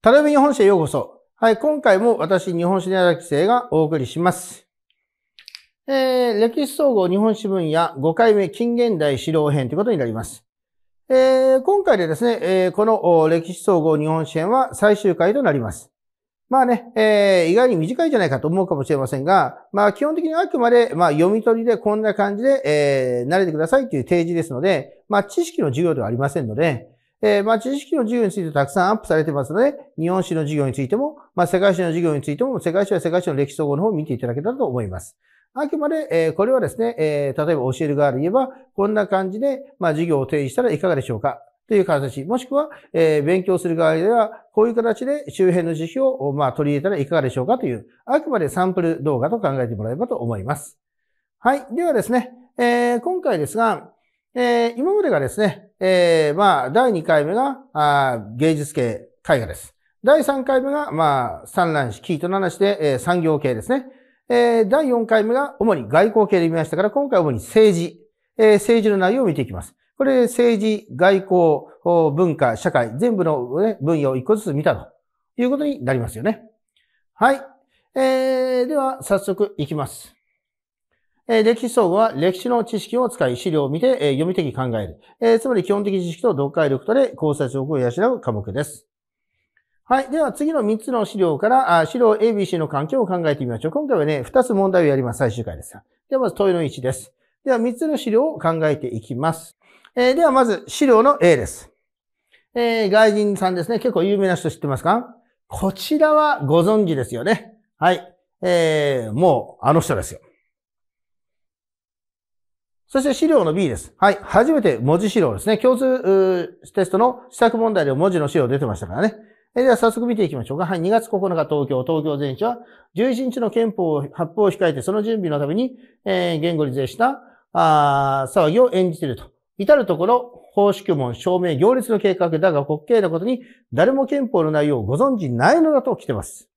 タルビ日本社へようこそ。はい、今回も私、日本史の荒規生がお送りします。えー、歴史総合日本史分野5回目近現代史料編ということになります。えー、今回でですね、えー、この歴史総合日本史編は最終回となります。まあね、えー、意外に短いじゃないかと思うかもしれませんが、まあ基本的にあくまで、まあ読み取りでこんな感じで、えー、慣れてくださいという提示ですので、まあ知識の授業ではありませんので、えー、まあ、知識の授業についてたくさんアップされてますので、日本史の授業についても、まあ、世界史の授業についても、世界史は世界史の歴史総合の方を見ていただけたらと思います。あくまで、えー、これはですね、えー、例えば教える側で言えば、こんな感じで、まあ、授業を提示したらいかがでしょうかという形、もしくは、えー、勉強する側では、こういう形で周辺の知識を、まあ、取り入れたらいかがでしょうかという、あくまでサンプル動画と考えてもらえればと思います。はい。ではですね、えー、今回ですが、えー、今までがですね、えー、まあ、第2回目が、あ芸術系絵画です。第3回目が、まあ、産卵子、キート7話で、えー、産業系ですね。えー、第4回目が主に外交系で見ましたから、今回主に政治、えー、政治の内容を見ていきます。これ、政治、外交、文化、社会、全部の、ね、分野を一個ずつ見たということになりますよね。はい。えー、では、早速いきます。え歴史総合は歴史の知識を使い資料を見て、え読み的考える、えつまり基本的知識と読解力とで考察力を養う科目です。はい。では次の3つの資料から、あ資料 ABC の環境を考えてみましょう。今回はね、2つ問題をやります。最終回です。ではまず問いの1です。では3つの資料を考えていきます。えではまず資料の A です。え外人さんですね。結構有名な人知ってますかこちらはご存知ですよね。はい。えー、もうあの人ですよ。そして資料の B です。はい。初めて文字資料ですね。共通テストの試作問題で文字の資料出てましたからね。えでは早速見ていきましょうか。はい。2月9日東京、東京全市は11日の憲法発布を控えてその準備のために、えー、言語に税したあ騒ぎを演じていると。至るところ、公式文、証明、行列の計画だが滑稽なことに、誰も憲法の内容をご存知ないのだと来てます。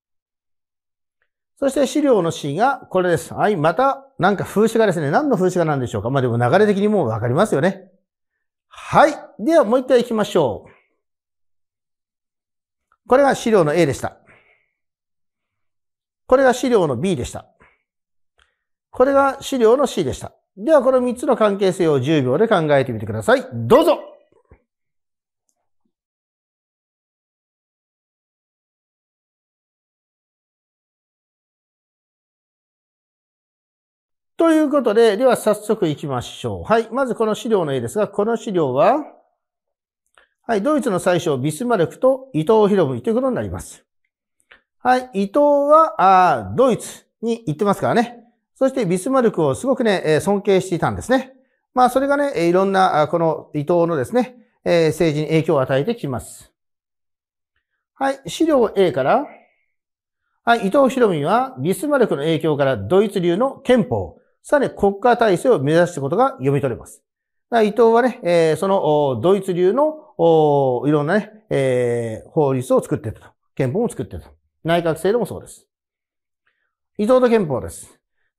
そして資料の C がこれです。はい、また、なんか風刺画ですね。何の風刺画なんでしょうかまあでも流れ的にもうわかりますよね。はい。ではもう一回行きましょう。これが資料の A でした。これが資料の B でした。これが資料の C でした。ではこの3つの関係性を10秒で考えてみてください。どうぞということで、では早速行きましょう。はい。まずこの資料の絵ですが、この資料は、はい、ドイツの最初、ビスマルクと伊藤博文ということになります。はい、伊藤は、あドイツに行ってますからね。そしてビスマルクをすごくね、え尊敬していたんですね。まあ、それがね、いろんな、この伊藤のですね、え政治に影響を与えてきます。はい、資料 A から、はい、伊藤博文はビスマルクの影響からドイツ流の憲法、さらに国家体制を目指したことが読み取れます。伊藤はね、そのドイツ流のいろんなね、法律を作っていたと。憲法も作っていたと。内閣制度もそうです。伊藤と憲法です。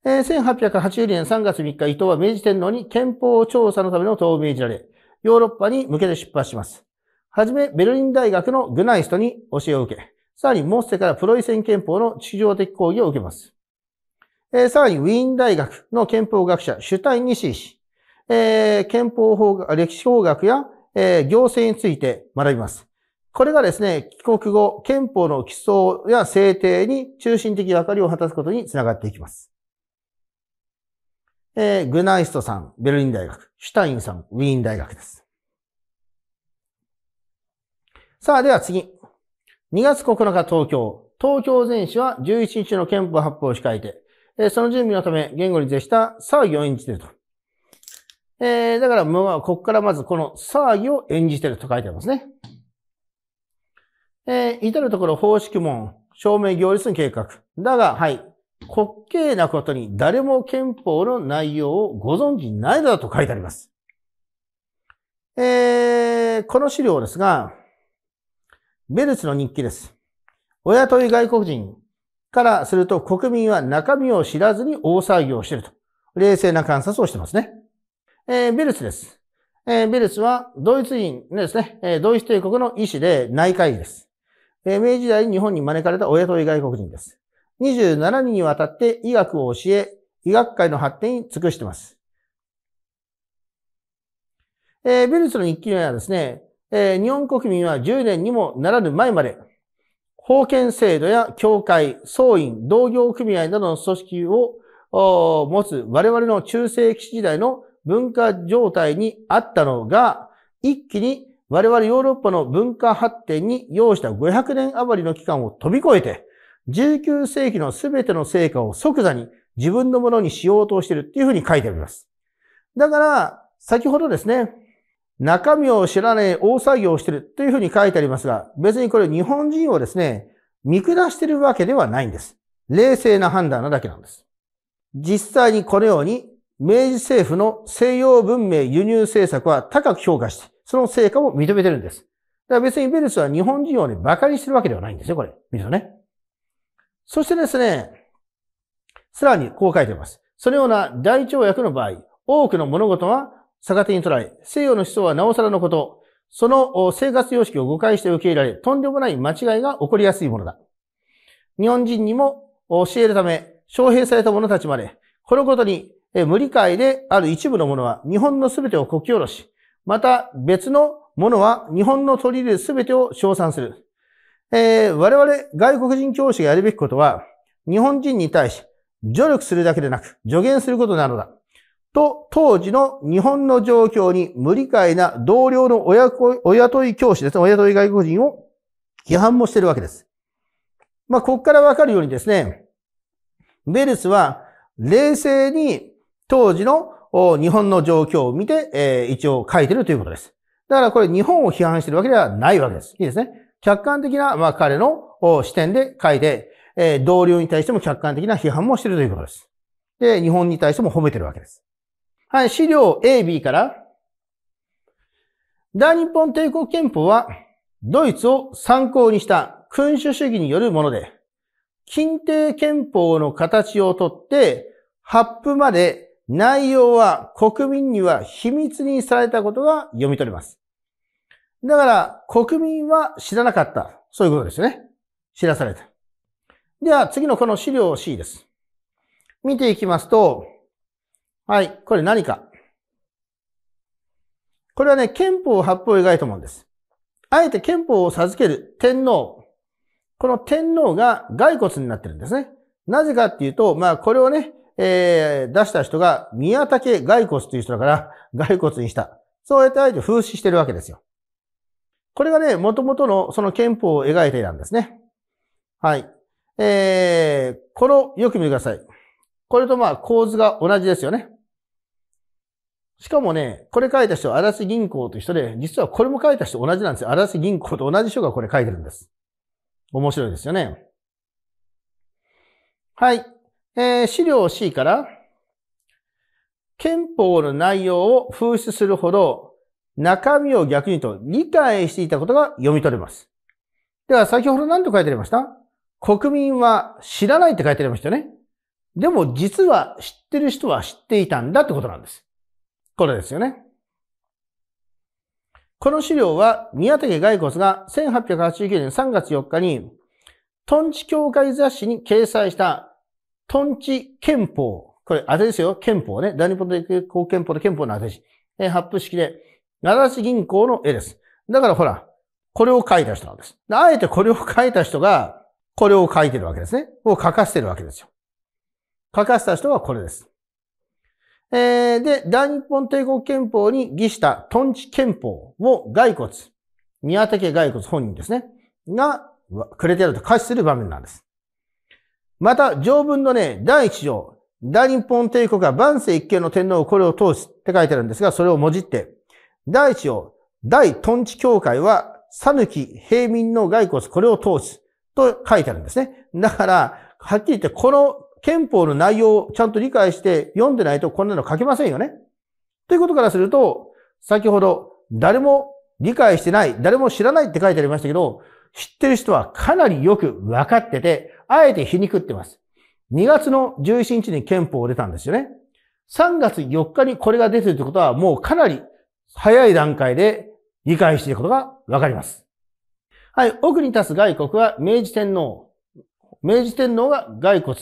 1882年3月3日、伊藤は明治天皇に憲法調査のための党を命じられ、ヨーロッパに向けて出発します。はじめ、ベルリン大学のグナイストに教えを受け、さらにモッセからプロイセン憲法の地上的講義を受けます。えー、さらにウィーン大学の憲法学者、シュタイニシー氏、えー、憲法法学、歴史法学や、えー、行政について学びます。これがですね、帰国後、憲法の基礎や制定に中心的かりを果たすことにつながっていきます。えー、グナイストさん、ベルリン大学、シュタインさん、ウィーン大学です。さあ、では次。2月9日東京。東京全市は11日の憲法発表を控えて、その準備のため、言語に是した騒ぎを演じていると。えー、だから、まあ、ここからまずこの騒ぎを演じていると書いてありますね。えー、至るところ方式問、証明行列の計画。だが、はい。滑稽なことに誰も憲法の内容をご存知ないのだと書いてあります。えー、この資料ですが、ベルツの日記です。お雇い外国人、からすると国民は中身を知らずに大騒ぎをしていると。冷静な観察をしてますね。えー、ベルツです。えー、ベルツはドイツ人ですね、えー、ドイツ帝国の医師で内科医です。えー、明治時代に日本に招かれたお雇い外国人です。27人にわたって医学を教え、医学界の発展に尽くしています。えー、ベルツの日記にはですね、えー、日本国民は10年にもならぬ前まで、封建制度や教会、総員、同業組合などの組織を持つ我々の中世紀時代の文化状態にあったのが、一気に我々ヨーロッパの文化発展に要した500年余りの期間を飛び越えて、19世紀の全ての成果を即座に自分のものにしようとしているっていうふうに書いてあります。だから、先ほどですね、中身を知らねえ大作業をしてるというふうに書いてありますが、別にこれ日本人をですね、見下してるわけではないんです。冷静な判断なだけなんです。実際にこのように、明治政府の西洋文明輸入政策は高く評価して、その成果を認めてるんです。だから別にベルスは日本人をね、馬鹿にしてるわけではないんですよ、これ。見るとね。そしてですね、さらにこう書いてます。そのような大腸薬の場合、多くの物事は逆手に捉え、西洋の思想はなおさらのこと、その生活様式を誤解して受け入れられ、とんでもない間違いが起こりやすいものだ。日本人にも教えるため、招聘された者たちまで、このことに無理解である一部の者は日本の全てをこき下ろし、また別の者は日本の取り入れる全てを称賛する。えー、我々外国人教師がやるべきことは、日本人に対し、助力するだけでなく、助言することなのだ。と、当時の日本の状況に無理解な同僚の親とい教師ですね、親とい外国人を批判もしてるわけです。まあ、ここからわかるようにですね、ベルスは冷静に当時の日本の状況を見て、えー、一応書いてるということです。だからこれ日本を批判してるわけではないわけです。いいですね。客観的な、まあ、彼の視点で書いて、えー、同僚に対しても客観的な批判もしてるということです。で、日本に対しても褒めてるわけです。はい、資料 AB から、大日本帝国憲法は、ドイツを参考にした君主主義によるもので、近帝憲法の形をとって、発布まで内容は国民には秘密にされたことが読み取れます。だから、国民は知らなかった。そういうことですね。知らされた。では、次のこの資料 C です。見ていきますと、はい。これ何かこれはね、憲法八法を描いたものです。あえて憲法を授ける天皇。この天皇が骸骨になってるんですね。なぜかっていうと、まあこれをね、えー、出した人が宮武骸骨という人だから骸骨にした。そうやってあえて風刺してるわけですよ。これがね、元々のその憲法を描いていたんですね。はい。えー、この、よく見てください。これとまあ構図が同じですよね。しかもね、これ書いた人は足銀行という人で、実はこれも書いた人同じなんですよ。足立銀行と同じ人がこれ書いてるんです。面白いですよね。はい。えー、資料 C から、憲法の内容を風失するほど、中身を逆にと理解していたことが読み取れます。では、先ほど何と書いてありました国民は知らないって書いてありましたよね。でも、実は知ってる人は知っていたんだってことなんです。ことですよね。この資料は宮竹骸骨が1889年3月4日にトンチ協会雑誌に掲載したトンチ憲法。これ、あれですよ。憲法ね。ダニポテ公憲法と憲法のあれし。発布式で、奈良市銀行の絵です。だからほら、これを書いた人なんです。あえてこれを書いた人が、これを書いてるわけですね。を書かせてるわけですよ。書かせた人はこれです。えー、で、大日本帝国憲法に義したトンチ憲法を骸骨、宮武骸骨本人ですね、がくれてると可視する場面なんです。また、条文のね、第1条、大日本帝国が万世一系の天皇をこれを通すって書いてあるんですが、それをもじって、第1条、大トンチ協会は、さぬき平民の骸骨、これを通すと書いてあるんですね。だから、はっきり言って、この憲法の内容をちゃんと理解して読んでないとこんなの書けませんよね。ということからすると、先ほど誰も理解してない、誰も知らないって書いてありましたけど、知ってる人はかなりよく分かってて、あえて皮肉ってます。2月の1 1日に憲法を出たんですよね。3月4日にこれが出てるってことは、もうかなり早い段階で理解していることがわかります。はい、奥に立つ外国は明治天皇。明治天皇が骸骨。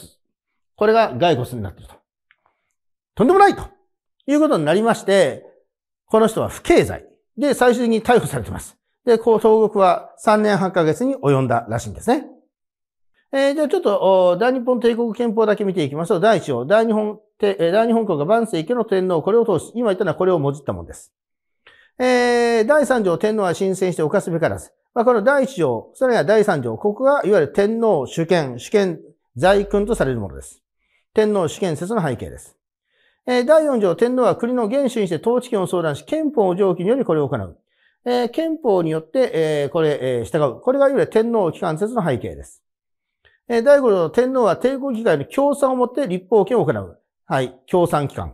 これが骸骨になっていると。とんでもないということになりまして、この人は不敬罪で最終的に逮捕されています。で、こう、東国は3年8ヶ月に及んだらしいんですね。えー、じゃあちょっと、大日本帝国憲法だけ見ていきますと、第1条、大日本、大日本国が万世家の天皇、これを通し、今言ったのはこれをもじったもんです。えー、第3条、天皇は申請して犯すべからず。まあ、この第1条、それが第3条、ここがいわゆる天皇主権、主権在君とされるものです。天皇主権説の背景です。え第4条、天皇は国の元首にして統治権を相談し、憲法を上記によりこれを行う。え憲法によって、えこれ、え従う。これがいわゆる天皇機関説の背景です。え第5条、天皇は帝国議会の協賛をもって立法権を行う。はい、協賛機関。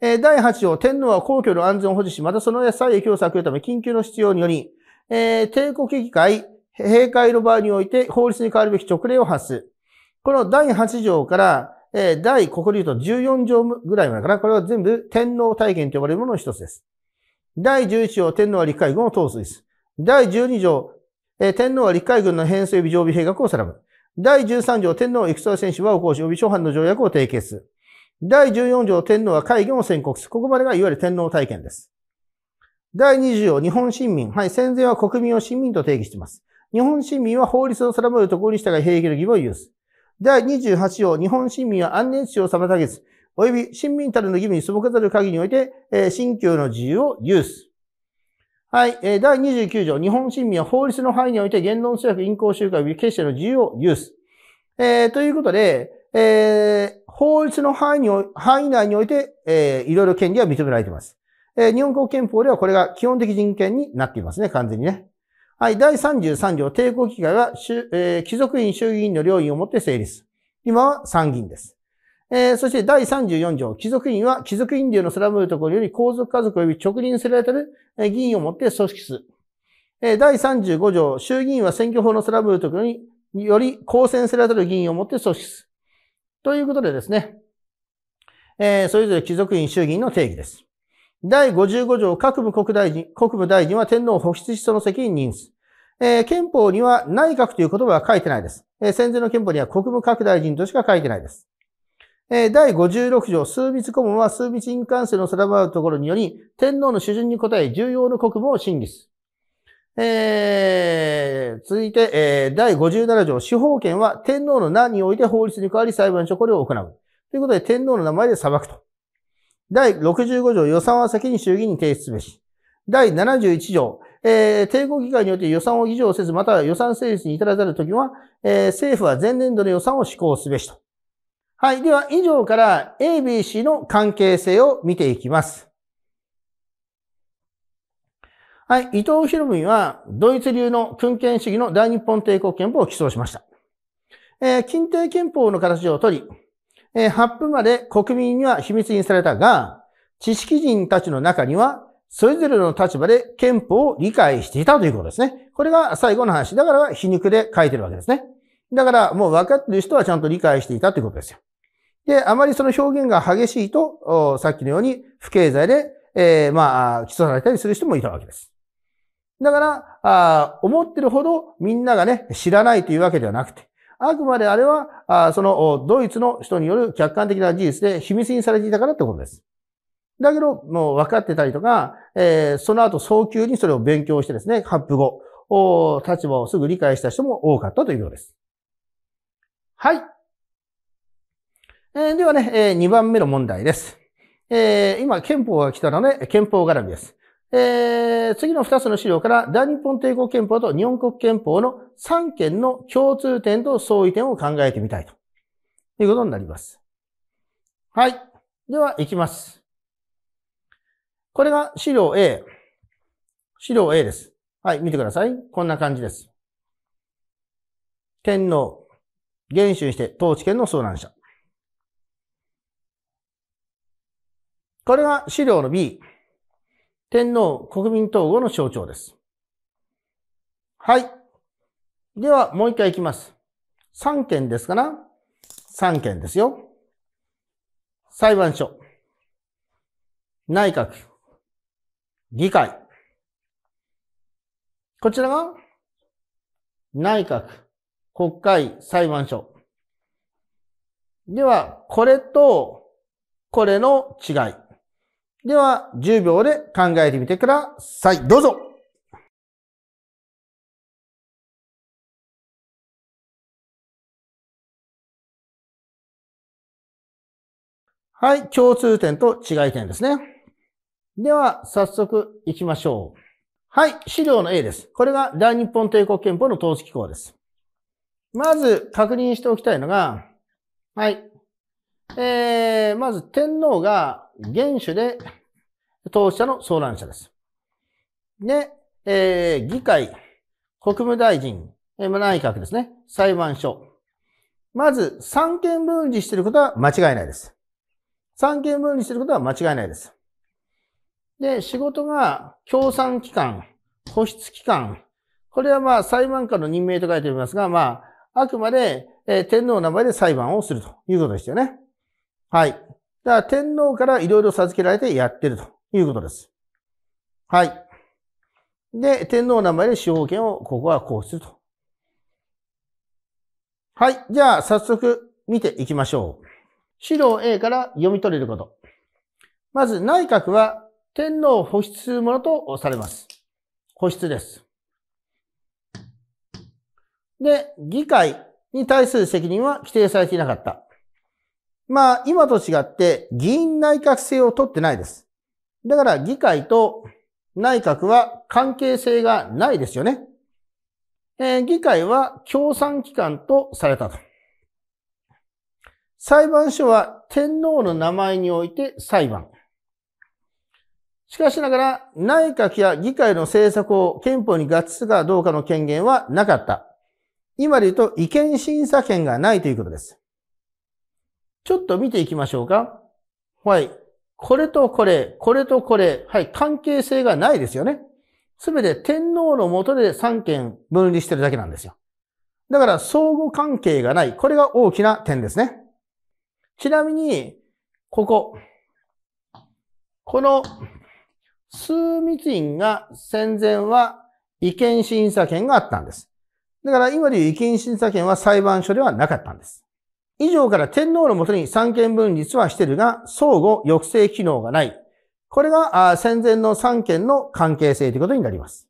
え第8条、天皇は皇居の安全を保持し、またその上再益を避けるため緊急の必要により、え帝国議会、閉会の場合において法律に変わるべき直令を発す。この第8条から、えー、第、ここで言うと14条ぐらいまでかな。これは全部天皇体験と呼ばれるものの一つです。第11条、天皇は陸海軍を統帥です。第12条、えー、天皇は陸海軍の編成及び常備兵学を定める。第13条、天皇は戦争選手和を行使及び諸般の条約を締結する。第14条、天皇は会議を宣告する。ここまでがいわゆる天皇体験です。第20条、日本市民。はい、戦前は国民を市民と定義しています。日本市民は法律を定めるところに従い兵役の義務を有す。第28条、日本市民は安寧地を妨げず、及び市民たるの義務に背かざる限りにおいて、えー、信教の自由を有す。はい、えー、第29条、日本市民は法律の範囲において言論制約、印行集会、決しの自由を有す。えー、ということで、えー、法律の範囲に範囲内において、えー、いろいろ権利は認められています。えー、日本国憲法ではこれが基本的人権になっていますね、完全にね。はい、第33条、帝国議会は、えー、貴族院衆議院の両院をもって成立。今は参議院です。えー、そして第34条、貴族院は貴族院流の定めるところより皇族家族及び直任せられたる議員をもって組織する。えー、第35条、衆議院は選挙法の定めるところにより公選せられたる議員をもって組織する。ということでですね、えー、それぞれ貴族院衆議院の定義です。第55条各部国大臣、国部大臣は天皇を保出し、その責任任す。えー、憲法には内閣という言葉は書いてないです。えー、戦前の憲法には国務各大臣としか書いてないです。えー、第56条、数密顧問は数密印鑑制の定まるところにより、天皇の主順に応え、重要の国務を審議す。えー、続いて、えー、第57条、司法権は天皇の名において法律に代わり裁判所これを行う。ということで、天皇の名前で裁くと。第65条予算は先に衆議院に提出すべし。第71条、えー、帝国議会において予算を議場せず、または予算成立に至らざるときは、えー、政府は前年度の予算を施行すべしと。はい。では、以上から ABC の関係性を見ていきます。はい。伊藤博文は、ドイツ流の君権主義の大日本帝国憲法を起草しました。えー、近帝憲法の形をとり、え8分まで国民には秘密にされたが、知識人たちの中には、それぞれの立場で憲法を理解していたということですね。これが最後の話。だから皮肉で書いてるわけですね。だからもう分かってる人はちゃんと理解していたということですよ。で、あまりその表現が激しいと、さっきのように不経済で、えー、まあ、起訴されたりする人もいたわけです。だから、あ思ってるほどみんながね、知らないというわけではなくて、あくまであれは、あそのドイツの人による客観的な事実で秘密にされていたからってことです。だけど、もう分かってたりとか、えー、その後早急にそれを勉強してですね、発布後、お立場をすぐ理解した人も多かったというようです。はい。えー、ではね、えー、2番目の問題です。えー、今、憲法が来たので、憲法絡みです。えー、次の二つの資料から大日本帝国憲法と日本国憲法の三件の共通点と相違点を考えてみたいということになります。はい。では、いきます。これが資料 A。資料 A です。はい、見てください。こんな感じです。天皇、元首にして統治権の相談者。これが資料の B。天皇国民統合の象徴です。はい。では、もう一回いきます。三件ですから、三件ですよ。裁判所、内閣、議会。こちらが、内閣、国会、裁判所。では、これと、これの違い。では、10秒で考えてみてください。どうぞはい、共通点と違い点ですね。では、早速行きましょう。はい、資料の A です。これが大日本帝国憲法の統治機構です。まず、確認しておきたいのが、はい。えー、まず天皇が原種で当社の相談者です。で、えー、議会、国務大臣、内閣ですね、裁判所。まず、三権分離してることは間違いないです。三権分離してることは間違いないです。で、仕事が協賛機関、保質機関、これはまあ裁判官の任命と書いておりますが、まあ、あくまで、えー、天皇の名前で裁判をするということでしたよね。はい。だから天皇からいろいろ授けられてやってるということです。はい。で、天皇の名前で司法権をここは行使すると。はい。じゃあ、早速見ていきましょう。資料 A から読み取れること。まず、内閣は天皇を保出するものとされます。保出です。で、議会に対する責任は規定されていなかった。まあ、今と違って議員内閣制を取ってないです。だから議会と内閣は関係性がないですよね。えー、議会は共産機関とされたと。裁判所は天皇の名前において裁判。しかしながら内閣や議会の政策を憲法に合致するかどうかの権限はなかった。今で言うと意見審査権がないということです。ちょっと見ていきましょうか。はい。これとこれ、これとこれ、はい、関係性がないですよね。すべて天皇の下で3件分離してるだけなんですよ。だから相互関係がない。これが大きな点ですね。ちなみに、ここ。この、枢密院が戦前は違憲審査権があったんです。だから今でいう違憲審査権は裁判所ではなかったんです。以上から天皇のもとに三権分立はしているが、相互抑制機能がない。これが戦前の三権の関係性ということになります。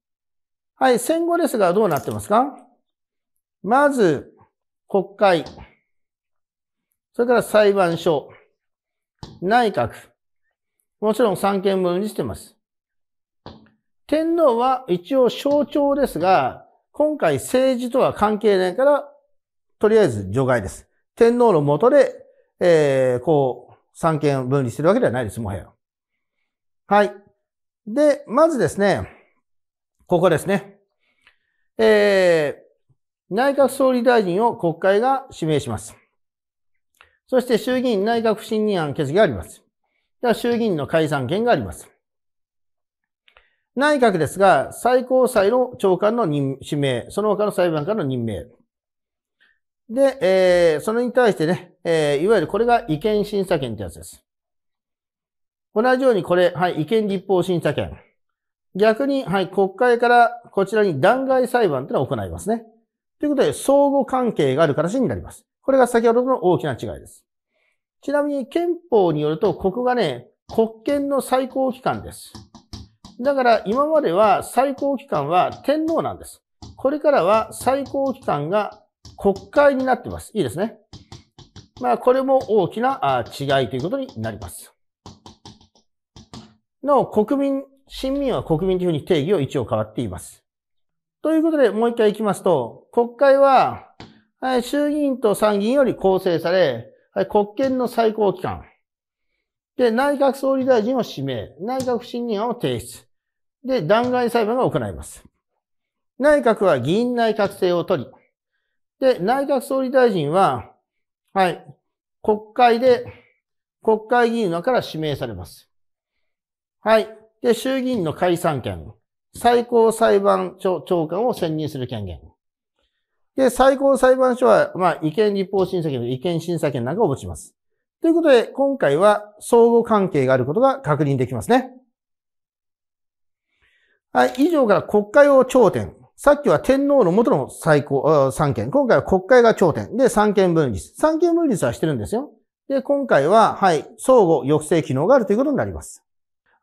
はい、戦後ですがどうなってますかまず、国会、それから裁判所、内閣、もちろん三権分立してます。天皇は一応象徴ですが、今回政治とは関係ないから、とりあえず除外です。天皇のもとで、えー、こう、三権を分離するわけではないです、もはや。はい。で、まずですね、ここですね。えー、内閣総理大臣を国会が指名します。そして衆議院内閣不信任案決議があります。では衆議院の解散権があります。内閣ですが、最高裁の長官の任指名、その他の裁判官の任命。で、えー、それに対してね、えー、いわゆるこれが違憲審査権ってやつです。同じようにこれ、はい、違憲立法審査権。逆に、はい、国会からこちらに弾劾裁判ってのを行いますね。ということで、相互関係がある形になります。これが先ほどの大きな違いです。ちなみに憲法によると、ここがね、国権の最高機関です。だから今までは最高機関は天皇なんです。これからは最高機関が国会になってます。いいですね。まあ、これも大きな違いということになります。なお、国民、新民は国民というふうに定義を一応変わっています。ということで、もう一回行きますと、国会は、衆議院と参議院より構成され、国権の最高機関。で、内閣総理大臣を指名、内閣不信任案を提出。で、弾劾裁判が行います。内閣は議員内閣制を取り、で、内閣総理大臣は、はい、国会で、国会議員の中から指名されます。はい。で、衆議院の解散権。最高裁判長官を選任する権限。で、最高裁判所は、まあ、違憲立法審査権意違憲審査権なんかを持ちます。ということで、今回は相互関係があることが確認できますね。はい、以上から国会を頂点。さっきは天皇の元の最高、三権。今回は国会が頂点。で、三権分立。三権分立はしてるんですよ。で、今回は、はい、相互抑制機能があるということになります。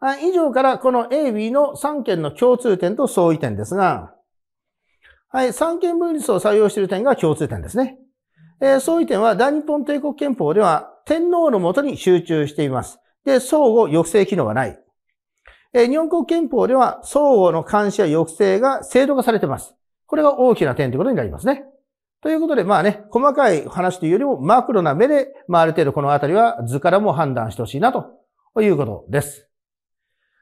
はい、以上からこの A、B の三権の共通点と相違点ですが、はい、三権分立を採用している点が共通点ですね。えー、相違点は大日本帝国憲法では天皇のもとに集中しています。で、相互抑制機能がない。日本国憲法では、相互の監視や抑制が制度化されています。これが大きな点ということになりますね。ということで、まあね、細かい話というよりも、マクロな目で、まあある程度このあたりは図からも判断してほしいな、ということです。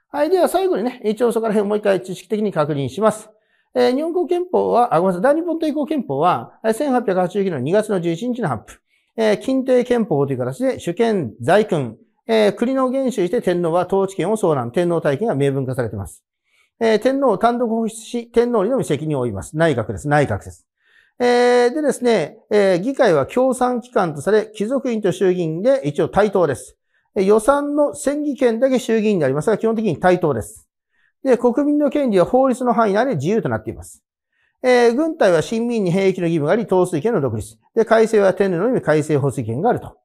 はい、では最後にね、一応そこら辺をもう一回知識的に確認します。えー、日本国憲法は、あ、ごめんなさい、大日本帝国憲法は、1889年2月の11日の発布。えー、近帝憲法という形で、主権、在君、えー、国の元首して天皇は統治権を総覧、天皇体系が明文化されています。えー、天皇を単独保出し、天皇にのみ責任を負います。内閣です。内閣です。えー、でですね、えー、議会は共産機関とされ、貴族院と衆議院で一応対等です。え予算の選議権だけ衆議院になりますが、基本的に対等です。で、国民の権利は法律の範囲内で自由となっています。えー、軍隊は新民に兵役の義務があり、統帥権の独立。で、改正は天皇のみ改正法制権があると。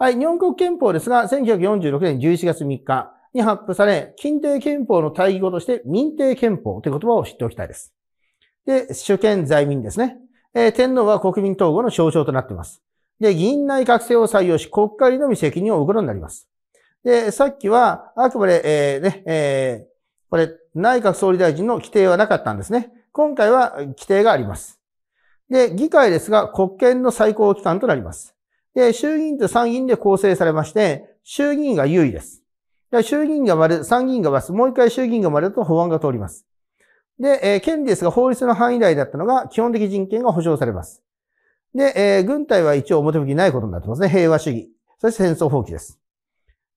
はい、日本国憲法ですが、1946年11月3日に発布され、近定憲法の対義語として民定憲法という言葉を知っておきたいです。で、主権在民ですね。えー、天皇は国民統合の象徴となっています。で、議員内閣制を採用し、国会のみ責任を負うことになります。で、さっきは、あくまで、えー、ね、えー、これ、内閣総理大臣の規定はなかったんですね。今回は規定があります。で、議会ですが、国権の最高機関となります。で、衆議院と参議院で構成されまして、衆議院が優位です。で衆議院が丸、参議院が×、もう一回衆議院が丸だと法案が通ります。で、えー、権利ですが法律の範囲内だったのが基本的人権が保障されます。で、えー、軍隊は一応表向きないことになってますね。平和主義。そして戦争放棄です。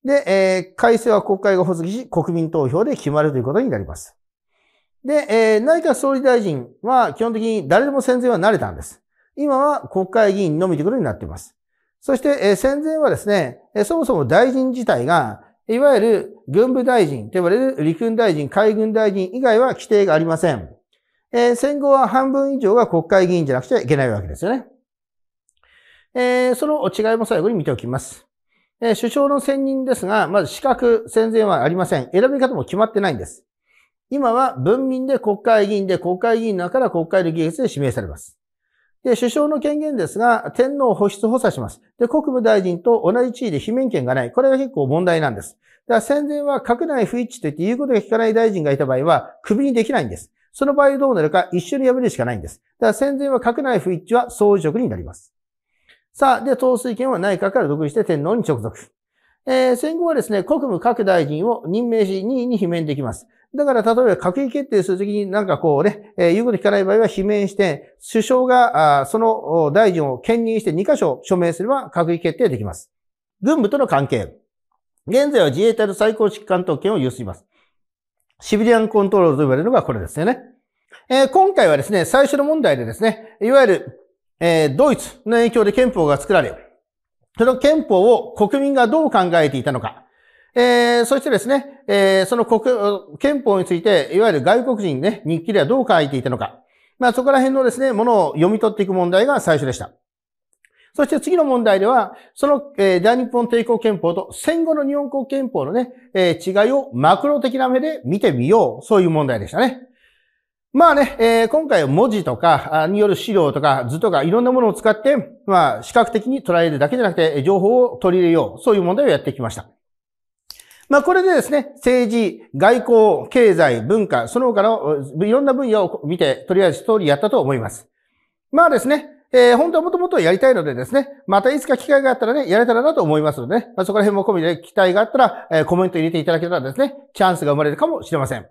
で、えー、改正は国会が発議し、国民投票で決まるということになります。で、えー、内閣総理大臣は基本的に誰でも戦前は慣れたんです。今は国会議員のみということになっています。そして、戦前はですね、そもそも大臣自体が、いわゆる軍部大臣と呼ばれる陸軍大臣、海軍大臣以外は規定がありません。戦後は半分以上が国会議員じゃなくちゃいけないわけですよね。その違いも最後に見ておきます。首相の選任ですが、まず資格、戦前はありません。選び方も決まってないんです。今は文民で国会議員で国会議員の中から国会の議決で指名されます。で、首相の権限ですが、天皇を保出補佐します。で、国務大臣と同じ地位で罷免権がない。これが結構問題なんです。だから戦前は閣内不一致といって言うことが聞かない大臣がいた場合は、クビにできないんです。その場合どうなるか、一緒に辞めるしかないんです。だから戦前は閣内不一致は総辞職になります。さあ、で、統帥権は内閣から独立して天皇に直属。えー、戦後はですね、国務各大臣を任命し、任意に罷免できます。だから、例えば閣議決定するときになんかこうね、えー、言うこと聞かない場合は罷免して、首相が、あその大臣を兼任して2箇所署名すれば閣議決定できます。軍部との関係。現在は自衛隊の最高指揮官特権を有します。シビリアンコントロールと呼ばれるのがこれですよね。えー、今回はですね、最初の問題でですね、いわゆる、えー、ドイツの影響で憲法が作られ、その憲法を国民がどう考えていたのか、えー、そしてですね、えー、その国、憲法について、いわゆる外国人ね、日記ではどう書いていたのか。まあそこら辺のですね、ものを読み取っていく問題が最初でした。そして次の問題では、その、えー、大日本帝国憲法と戦後の日本国憲法のね、えー、違いをマクロ的な目で見てみよう。そういう問題でしたね。まあね、えー、今回は文字とかによる資料とか図とかいろんなものを使って、まあ視覚的に捉えるだけじゃなくて情報を取り入れよう。そういう問題をやってきました。まあ、これでですね、政治、外交、経済、文化、その他のいろんな分野を見て、とりあえずストーリーやったと思います。まあですね、えー、本当はもともとやりたいのでですね、またいつか機会があったらね、やれたらなと思いますのでね、まあ、そこら辺も込みで期待があったら、えー、コメント入れていただけたらですね、チャンスが生まれるかもしれません。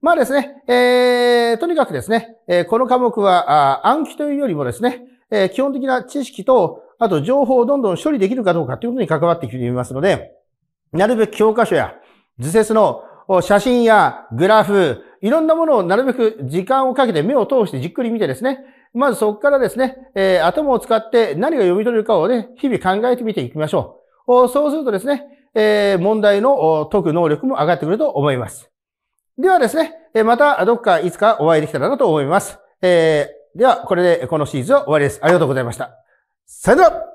まあですね、えー、とにかくですね、えー、この科目は、あ暗記というよりもですね、えー、基本的な知識と、あと情報をどんどん処理できるかどうかということに関わってきていますので、なるべく教科書や図説の写真やグラフ、いろんなものをなるべく時間をかけて目を通してじっくり見てですね、まずそこからですね、えー、頭を使って何が読み取れるかをね、日々考えてみていきましょう。そうするとですね、えー、問題の解く能力も上がってくると思います。ではですね、またどっかいつかお会いできたらなと思います。えー、では、これでこのシリーズは終わりです。ありがとうございました。さよなら